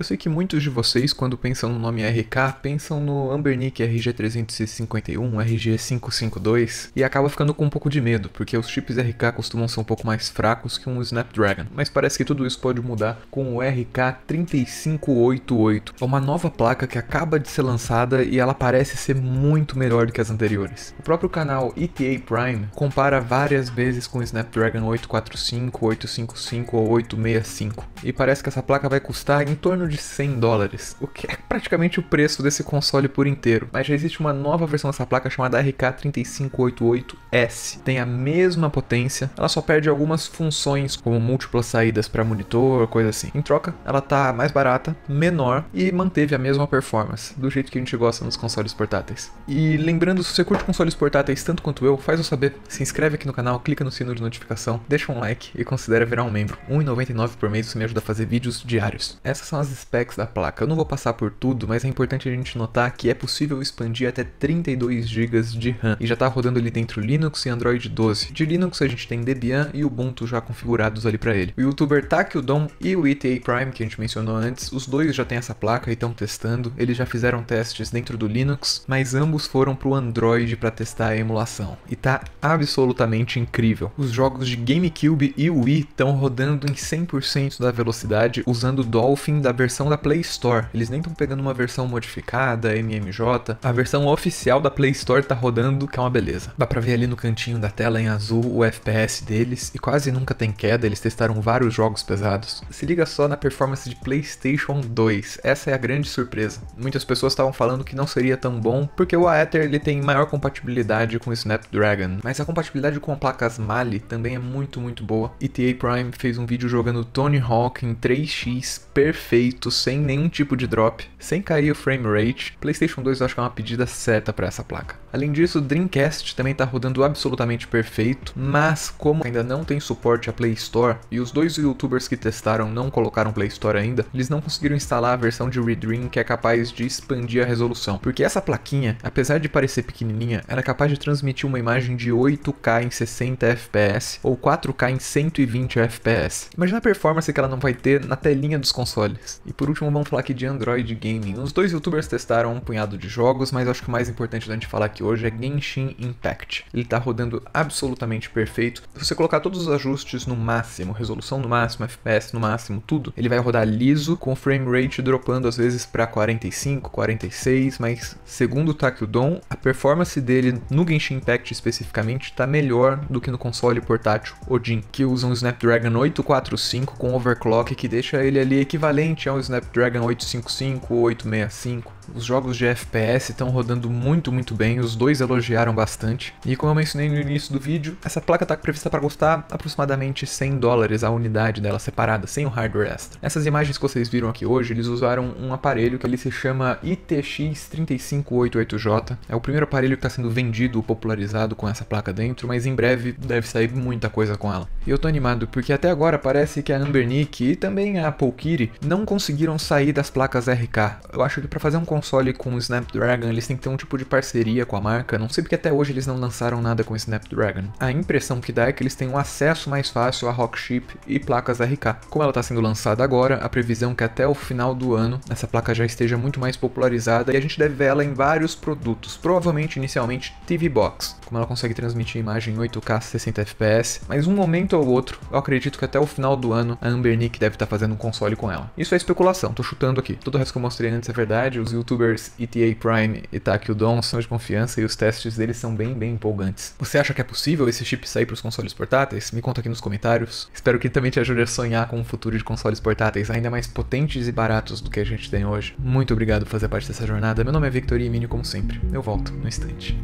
Eu sei que muitos de vocês, quando pensam no nome RK, pensam no Ambernick RG351, RG552 e acaba ficando com um pouco de medo, porque os chips RK costumam ser um pouco mais fracos que um Snapdragon. Mas parece que tudo isso pode mudar com o RK3588. É uma nova placa que acaba de ser lançada e ela parece ser muito melhor do que as anteriores. O próprio canal ETA Prime compara várias vezes com o Snapdragon 845, 855 ou 865 e parece que essa placa vai custar em torno de 100 dólares, o que é praticamente o preço desse console por inteiro. Mas já existe uma nova versão dessa placa chamada RK3588S. Tem a mesma potência, ela só perde algumas funções, como múltiplas saídas para monitor, coisa assim. Em troca, ela tá mais barata, menor e manteve a mesma performance, do jeito que a gente gosta nos consoles portáteis. E lembrando, se você curte consoles portáteis tanto quanto eu, faz eu saber, se inscreve aqui no canal, clica no sino de notificação, deixa um like e considera virar um membro. R$1,99 por mês isso me ajuda a fazer vídeos diários. Essas são as specs da placa. Eu não vou passar por tudo, mas é importante a gente notar que é possível expandir até 32 GB de RAM e já está rodando ali dentro Linux e Android 12. De Linux a gente tem Debian e Ubuntu já configurados ali para ele. O youtuber Takildom e o ETA Prime que a gente mencionou antes, os dois já têm essa placa e estão testando. Eles já fizeram testes dentro do Linux, mas ambos foram para o Android para testar a emulação e tá absolutamente incrível. Os jogos de GameCube e Wii estão rodando em 100% da velocidade usando Dolphin da versão da Play Store. Eles nem estão pegando uma versão modificada, MMJ. A versão oficial da Play Store tá rodando, que é uma beleza. Dá pra ver ali no cantinho da tela em azul o FPS deles, e quase nunca tem queda, eles testaram vários jogos pesados. Se liga só na performance de PlayStation 2, essa é a grande surpresa. Muitas pessoas estavam falando que não seria tão bom, porque o Aether ele tem maior compatibilidade com o Snapdragon, mas a compatibilidade com placas Mali também é muito, muito boa. ETA Prime fez um vídeo jogando Tony Hawk em 3x perfeito perfeito, sem nenhum tipo de drop, sem cair o frame rate. PlayStation 2 eu acho que é uma pedida certa para essa placa. Além disso, o Dreamcast também está rodando absolutamente perfeito, mas como ainda não tem suporte à Play Store e os dois youtubers que testaram não colocaram Play Store ainda, eles não conseguiram instalar a versão de Redream que é capaz de expandir a resolução, porque essa plaquinha, apesar de parecer pequenininha, era capaz de transmitir uma imagem de 8K em 60 FPS ou 4K em 120 FPS. Imagina a performance que ela não vai ter na telinha dos consoles. E por último, vamos falar aqui de Android Gaming. Os dois youtubers testaram um punhado de jogos, mas acho que o mais importante da é gente falar aqui que hoje é Genshin Impact. Ele está rodando absolutamente perfeito. Se você colocar todos os ajustes no máximo, resolução no máximo, FPS no máximo, tudo, ele vai rodar liso, com o frame rate dropando às vezes para 45, 46, mas segundo o Takudon, a performance dele no Genshin Impact especificamente está melhor do que no console portátil Odin, que usa um Snapdragon 845 com overclock que deixa ele ali equivalente a um Snapdragon 855 ou 865. Os jogos de FPS estão rodando muito, muito bem, os dois elogiaram bastante. E como eu mencionei no início do vídeo, essa placa está prevista para custar aproximadamente 100 dólares a unidade dela separada, sem o hardware extra. Essas imagens que vocês viram aqui hoje, eles usaram um aparelho que ele se chama ITX 3588J. É o primeiro aparelho que está sendo vendido, popularizado com essa placa dentro, mas em breve deve sair muita coisa com ela. E eu tô animado porque até agora parece que a Ambernick e também a Polkiri não conseguiram sair das placas RK. Eu acho que para fazer um console com Snapdragon, eles têm que ter um tipo de parceria com a marca. Não sei porque até hoje eles não lançaram nada com Snapdragon. A impressão que dá é que eles têm um acesso mais fácil a Rockchip e placas RK. Como ela está sendo lançada agora, a previsão é que até o final do ano essa placa já esteja muito mais popularizada e a gente deve ver ela em vários produtos, provavelmente inicialmente TV Box, como ela consegue transmitir imagem 8K 60 FPS, mas um momento ou outro, eu acredito que até o final do ano a Ambernick deve estar tá fazendo um console com ela. Isso é especulação, tô chutando aqui. Todo o resto que eu mostrei antes é verdade, os youtubers ETA Prime e Takio Don são de confiança e os testes deles são bem, bem empolgantes. Você acha que é possível esse chip sair para os consoles portáteis? Me conta aqui nos comentários. Espero que também te ajude a sonhar com um futuro de consoles portáteis ainda mais potentes e baratos do que a gente tem hoje. Muito obrigado por fazer parte dessa jornada. Meu nome é Victor e Emílio, como sempre. Eu volto no instante.